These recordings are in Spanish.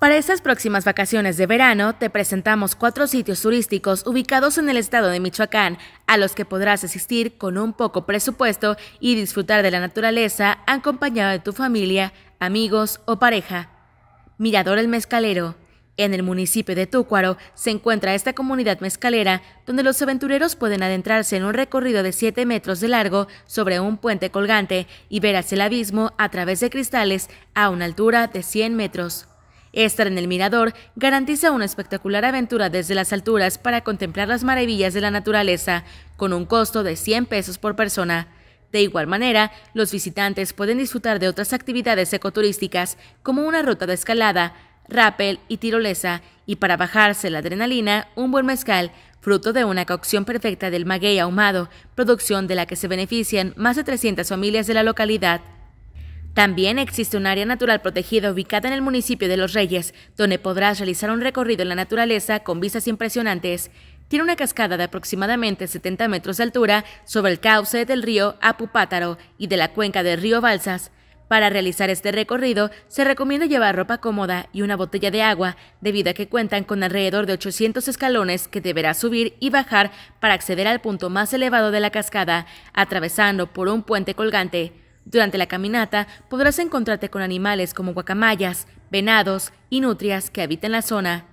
Para estas próximas vacaciones de verano, te presentamos cuatro sitios turísticos ubicados en el estado de Michoacán, a los que podrás asistir con un poco presupuesto y disfrutar de la naturaleza acompañado de tu familia, amigos o pareja. Mirador el Mezcalero. En el municipio de Tucuaro se encuentra esta comunidad mezcalera donde los aventureros pueden adentrarse en un recorrido de 7 metros de largo sobre un puente colgante y ver hacia el abismo a través de cristales a una altura de 100 metros. Estar en el mirador garantiza una espectacular aventura desde las alturas para contemplar las maravillas de la naturaleza, con un costo de 100 pesos por persona. De igual manera, los visitantes pueden disfrutar de otras actividades ecoturísticas como una ruta de escalada, rappel y tirolesa, y para bajarse la adrenalina, un buen mezcal, fruto de una cocción perfecta del maguey ahumado, producción de la que se benefician más de 300 familias de la localidad. También existe un área natural protegida ubicada en el municipio de Los Reyes, donde podrás realizar un recorrido en la naturaleza con vistas impresionantes. Tiene una cascada de aproximadamente 70 metros de altura sobre el cauce del río Apupátaro y de la cuenca del río Balsas. Para realizar este recorrido se recomienda llevar ropa cómoda y una botella de agua, debido a que cuentan con alrededor de 800 escalones que deberás subir y bajar para acceder al punto más elevado de la cascada, atravesando por un puente colgante. Durante la caminata podrás encontrarte con animales como guacamayas, venados y nutrias que habitan la zona.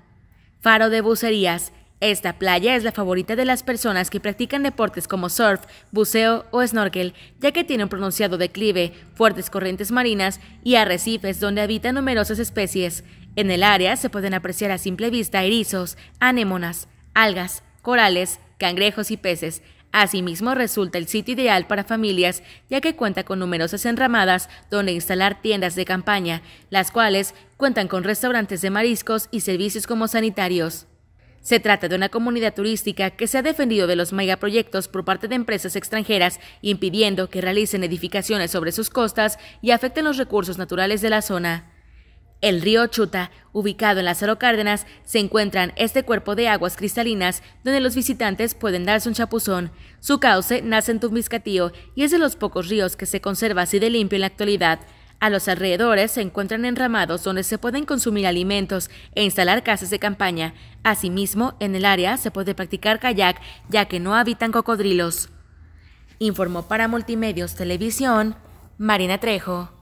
Faro de bucerías. Esta playa es la favorita de las personas que practican deportes como surf, buceo o snorkel, ya que tiene un pronunciado declive, fuertes corrientes marinas y arrecifes donde habitan numerosas especies. En el área se pueden apreciar a simple vista erizos, anémonas, algas, corales, cangrejos y peces, Asimismo, resulta el sitio ideal para familias, ya que cuenta con numerosas enramadas donde instalar tiendas de campaña, las cuales cuentan con restaurantes de mariscos y servicios como sanitarios. Se trata de una comunidad turística que se ha defendido de los megaproyectos por parte de empresas extranjeras, impidiendo que realicen edificaciones sobre sus costas y afecten los recursos naturales de la zona. El río Chuta, ubicado en las Cárdenas, se en este cuerpo de aguas cristalinas donde los visitantes pueden darse un chapuzón. Su cauce nace en Tumbiscatío y es de los pocos ríos que se conserva así de limpio en la actualidad. A los alrededores se encuentran enramados donde se pueden consumir alimentos e instalar casas de campaña. Asimismo, en el área se puede practicar kayak, ya que no habitan cocodrilos. Informó para Multimedios Televisión Marina Trejo.